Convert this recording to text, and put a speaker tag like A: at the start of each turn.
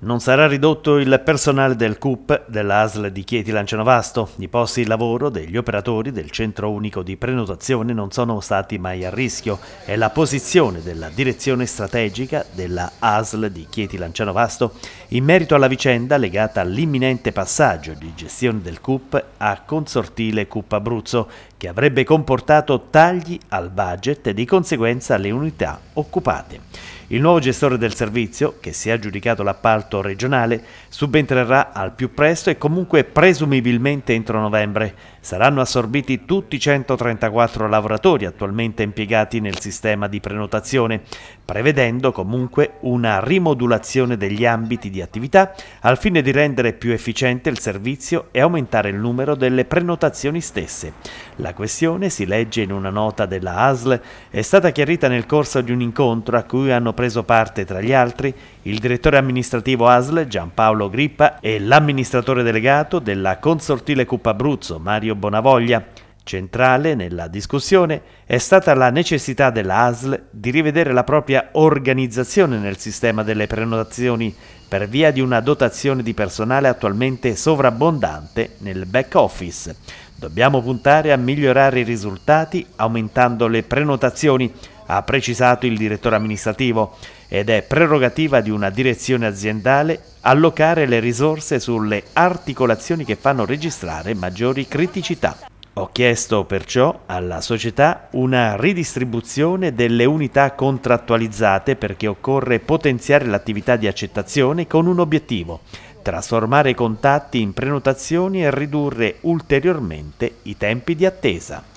A: Non sarà ridotto il personale del CUP dell'ASL di Chieti Lancianovasto. I posti di lavoro degli operatori del centro unico di prenotazione non sono stati mai a rischio È la posizione della direzione strategica della ASL di Chieti Lancianovasto in merito alla vicenda legata all'imminente passaggio di gestione del CUP a Consortile CUP Abruzzo che avrebbe comportato tagli al budget e di conseguenza alle unità occupate. Il nuovo gestore del servizio, che si è aggiudicato l'appalto regionale, subentrerà al più presto e comunque presumibilmente entro novembre. Saranno assorbiti tutti i 134 lavoratori attualmente impiegati nel sistema di prenotazione, prevedendo comunque una rimodulazione degli ambiti di attività al fine di rendere più efficiente il servizio e aumentare il numero delle prenotazioni stesse. La la questione, si legge in una nota della ASL, è stata chiarita nel corso di un incontro a cui hanno preso parte tra gli altri il direttore amministrativo ASL Giampaolo Grippa e l'amministratore delegato della Consortile CUP Abruzzo Mario Bonavoglia. Centrale nella discussione è stata la necessità della ASL di rivedere la propria organizzazione nel sistema delle prenotazioni per via di una dotazione di personale attualmente sovrabbondante nel back office Dobbiamo puntare a migliorare i risultati aumentando le prenotazioni, ha precisato il direttore amministrativo, ed è prerogativa di una direzione aziendale allocare le risorse sulle articolazioni che fanno registrare maggiori criticità. Ho chiesto perciò alla società una ridistribuzione delle unità contrattualizzate perché occorre potenziare l'attività di accettazione con un obiettivo, trasformare i contatti in prenotazioni e ridurre ulteriormente i tempi di attesa.